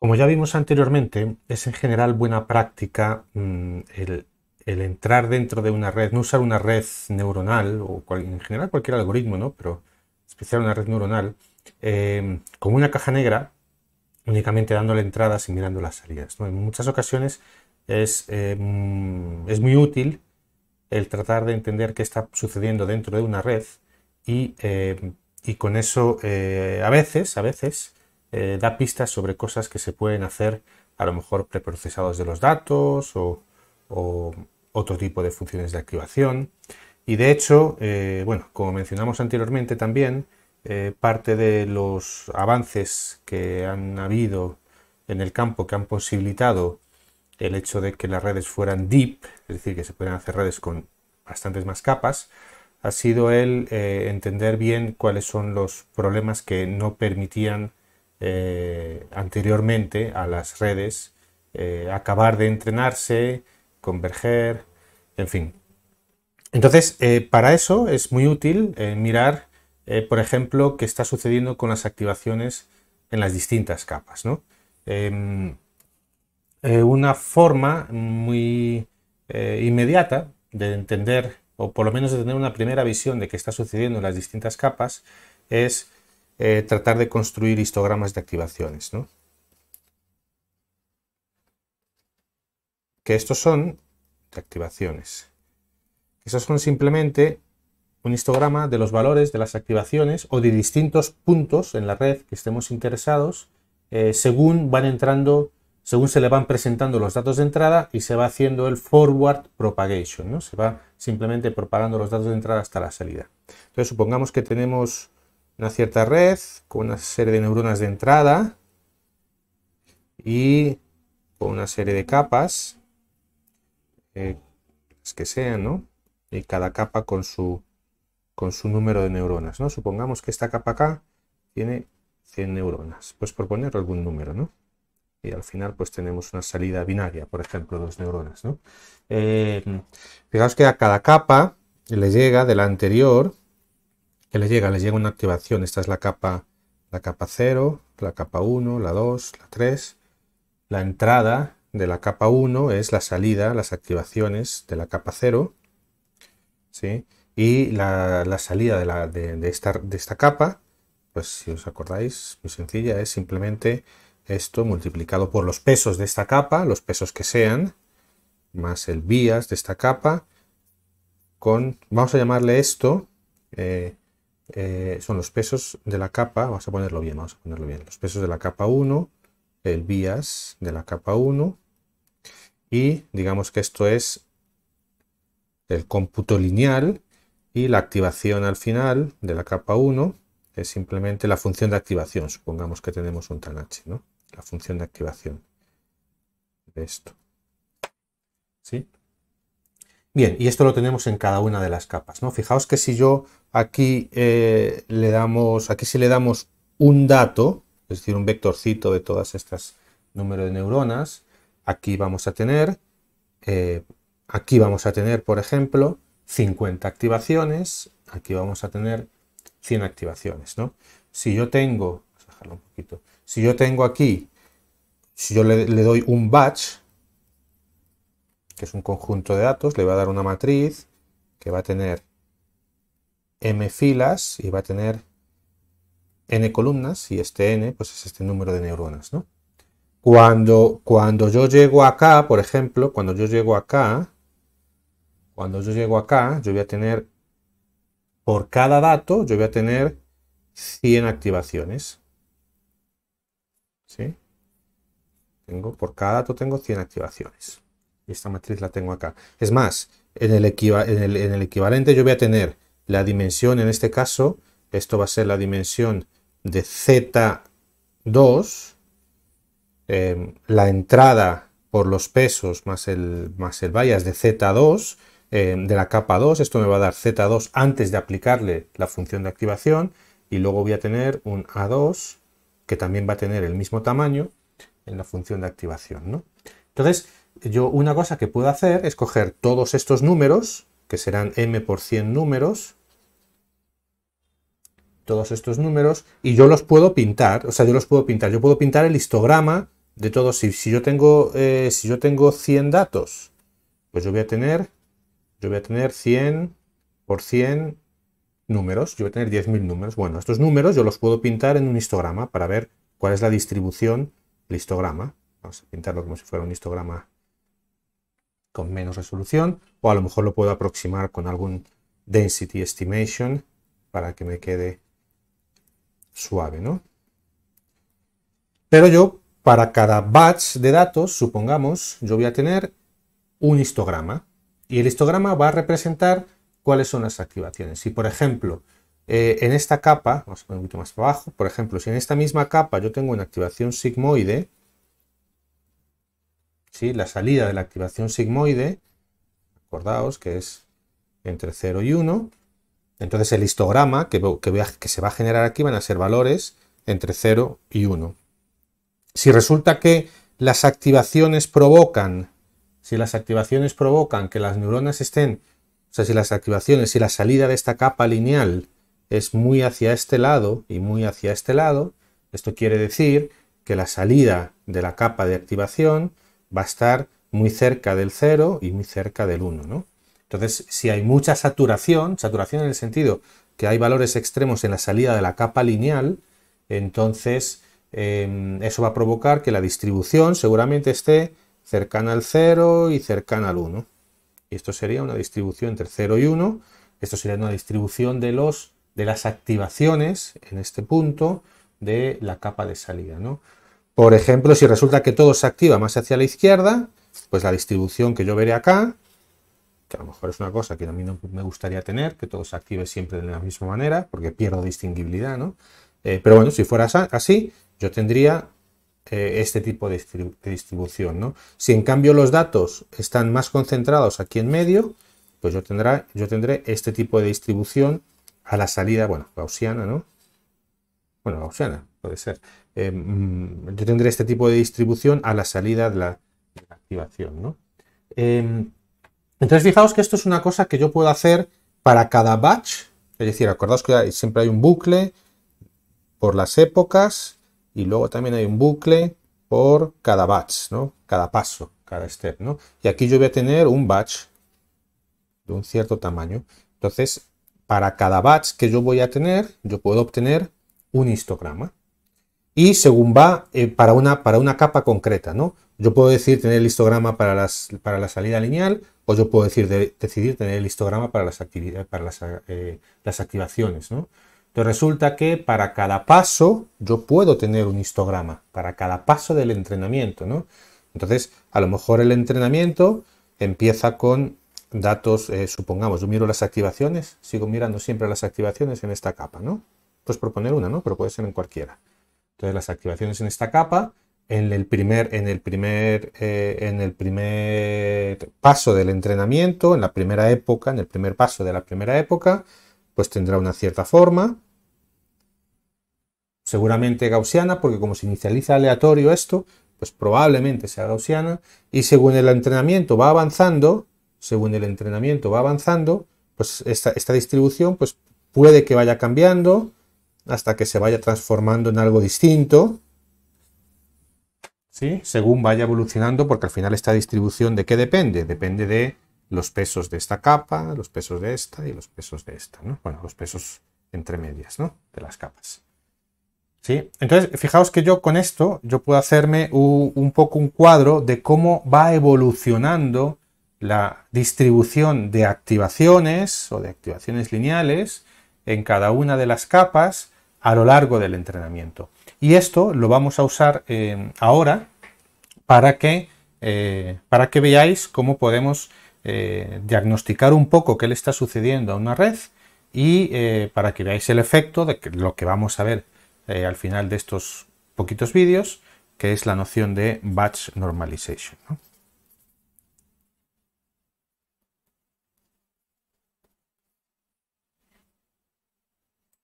Como ya vimos anteriormente, es en general buena práctica mm, el, entrar dentro de una red, no usar una red neuronal, o en general cualquier algoritmo, ¿no? pero especial una red neuronal, em, como una caja negra, únicamente dándole entradas y mirando las salidas. En muchas ocasiones es, em, es muy útil el tratar de entender qué está sucediendo dentro de una red y, em, con eso eh, a veces, a veces eh, da pistas sobre cosas que se pueden hacer, a lo mejor preprocesados de los datos o, otro tipo de funciones de activación. Y de hecho, eh, bueno, como mencionamos anteriormente también, eh, parte de los avances que han habido en el campo que han posibilitado el hecho de que las redes fueran deep, es decir, que se pueden hacer redes con bastantes más capas, ha sido el entender bien cuáles son los problemas que no permitían eh, anteriormente a las redes, eh, acabar de entrenarse, converger, en fin. Entonces, eh, para eso es muy útil mirar, por ejemplo, qué está sucediendo con las activaciones en las distintas capas. Em, una forma muy inmediata de entender, o por lo menos de tener una primera visión de qué está sucediendo en las distintas capas, es eh, tratar de construir histogramas de activaciones. ¿no? Que estos son de activaciones. Esos son simplemente un histograma de los valores de las activaciones o de distintos puntos en la red que estemos interesados eh, según van entrando, según se le van presentando los datos de entrada y se va haciendo el forward propagation, ¿no? Se va simplemente propagando los datos de entrada hasta la salida. Entonces supongamos que tenemos una cierta red con una serie de neuronas de entrada y con una serie de capas, eh, las que sean, ¿no? Y cada capa con su, con su número de neuronas, ¿no? Supongamos que esta capa acá tiene 100 neuronas, pues por poner algún número, ¿no? y al final pues tenemos una salida binaria, por ejemplo, dos neuronas. ¿no? Eh, fijaos que a cada capa le llega de la anterior que les llega, les llega una activación. Esta es la capa, la capa 0, la capa 1, la 2, la 3. La entrada de la capa 1 es la salida, las activaciones de la capa 0. ¿sí? Y la, salida de, de, esta, capa, pues si os acordáis, muy sencilla, es simplemente esto multiplicado por los pesos de esta capa, los pesos que sean, más el bias de esta capa, con, vamos a llamarle esto, eh, eh, son los pesos de la capa, vamos a ponerlo bien, vamos a ponerlo bien, los pesos de la capa 1, el bias de la capa 1 y digamos que esto es el cómputo lineal y la activación al final de la capa 1 es simplemente la función de activación, supongamos que tenemos un tanh ¿no? La función de activación de esto. ¿Sí? Bien, y esto lo tenemos en cada una de las capas, ¿no? Fijaos que si yo aquí eh, le damos, aquí si le damos un dato, es decir, un vectorcito de todas estas número de neuronas, aquí vamos a tener, eh, aquí vamos a tener, por ejemplo, 50 activaciones, aquí vamos a tener 100 activaciones, ¿no? Si yo tengo, poquito, si yo tengo aquí, si yo le doy un batch, que es un conjunto de datos, le va a dar una matriz que va a tener m filas y va a tener n columnas y este n pues es este número de neuronas, Cuando, cuando yo llego acá, por ejemplo, cuando yo llego acá, cuando yo llego acá, yo voy a tener, por cada dato, yo voy a tener 100 activaciones. ¿Sí? Tengo, por cada dato tengo 100 activaciones esta matriz la tengo acá. Es más, en el, en, el, equivalente yo voy a tener la dimensión, en este caso, esto va a ser la dimensión de Z2, em, la entrada por los pesos más el, más el bias de Z2, em, de la capa 2, esto me va a dar Z2 antes de aplicarle la función de activación, y luego voy a tener un A2 que también va a tener el mismo tamaño en la función de activación. ¿no? Entonces, yo una cosa que puedo hacer es coger todos estos números, que serán m por 100 números, todos estos números, y yo los puedo pintar, o sea, yo los puedo pintar, yo puedo pintar el histograma de todos, si, yo, tengo, si yo tengo 100 eh, datos, pues yo voy a tener, yo voy a tener 100 por 100 números, yo voy a tener 10.000 números. Bueno, estos números yo los puedo pintar en un histograma para ver cuál es la distribución del histograma. Vamos a pintarlo como si fuera un histograma con menos resolución o a lo mejor lo puedo aproximar con algún density estimation para que me quede suave, ¿no? Pero yo, para cada batch de datos, supongamos, yo voy a tener un histograma y el histograma va a representar cuáles son las activaciones. Si, por ejemplo, eh, en esta capa, vamos a poner un poquito más abajo, por ejemplo, si en esta misma capa yo tengo una activación sigmoide, la salida de la activación sigmoide, acordaos que es entre 0 y 1, entonces el histograma que, que, que se va a generar aquí van a ser valores entre 0 y 1. Si resulta que las activaciones provocan, si las activaciones provocan que las neuronas estén, o sea, si las activaciones, si la salida de esta capa lineal es muy hacia este lado y muy hacia este lado, esto quiere decir que la salida de la capa de activación va a estar muy cerca del 0 y muy cerca del 1. ¿no? Entonces, si hay mucha saturación, saturación en el sentido que hay valores extremos en la salida de la capa lineal, entonces em, eso va a provocar que la distribución seguramente esté cercana al 0 y cercana al 1. Y esto sería una distribución entre 0 y 1. Esto sería una distribución de, los, de las activaciones en este punto de la capa de salida. ¿no? Por ejemplo, si resulta que todo se activa más hacia la izquierda, pues la distribución que yo veré acá, que a lo mejor es una cosa que a mí no me gustaría tener, que todo se active siempre de la misma manera, porque pierdo distinguibilidad, ¿no? Eh, pero bueno, si fuera así, yo tendría eh, este tipo de, distribución, ¿no? Si en cambio los datos están más concentrados aquí en medio, pues yo, tendrá, yo tendré este tipo de distribución a la salida, bueno, gaussiana, ¿no? bueno, oceana, puede ser. Em, mm, yo tendré este tipo de distribución a la salida de la, activación, em, entonces, fijaos que esto es una cosa que yo puedo hacer para cada batch, es decir, acordaos que siempre hay un bucle por las épocas y luego también hay un bucle por cada batch, ¿no? Cada paso, cada step, ¿no? Y aquí yo voy a tener un batch de un cierto tamaño. Entonces, para cada batch que yo voy a tener, yo puedo obtener un histograma. Y según va eh, para, una, para una capa concreta, ¿no? Yo puedo decir tener el histograma para, las, para la salida lineal o yo puedo decir decidir tener el histograma para las, actividades, para eh, las, activaciones, ¿no? Entonces resulta que para cada paso yo puedo tener un histograma, para cada paso del entrenamiento, ¿no? Entonces, a lo mejor el entrenamiento empieza con datos, eh, supongamos, yo miro las activaciones, sigo mirando siempre las activaciones en esta capa, ¿no? pues por una, ¿no? Pero puede ser en cualquiera. Entonces las activaciones en esta capa, en el primer, en el primer, eh, en el primer paso del entrenamiento, en la primera época, en el primer paso de la primera época, pues tendrá una cierta forma. Seguramente gaussiana, porque como se inicializa aleatorio esto, pues probablemente sea gaussiana. Y según el entrenamiento va avanzando, según el entrenamiento va avanzando, pues esta, esta distribución pues puede que vaya cambiando, hasta que se vaya transformando en algo distinto, ¿sí? según vaya evolucionando, porque al final esta distribución de qué depende? Depende de los pesos de esta capa, los pesos de esta y los pesos de esta, ¿no? Bueno, los pesos entre medias, ¿no? De las capas. ¿Sí? Entonces, fijaos que yo con esto, yo puedo hacerme un poco un cuadro de cómo va evolucionando la distribución de activaciones o de activaciones lineales en cada una de las capas a lo largo del entrenamiento. Y esto lo vamos a usar eh, ahora para que, eh, para que veáis cómo podemos eh, diagnosticar un poco qué le está sucediendo a una red y para que veáis el efecto de lo que vamos a ver al final de estos poquitos vídeos, que es la noción de batch normalization.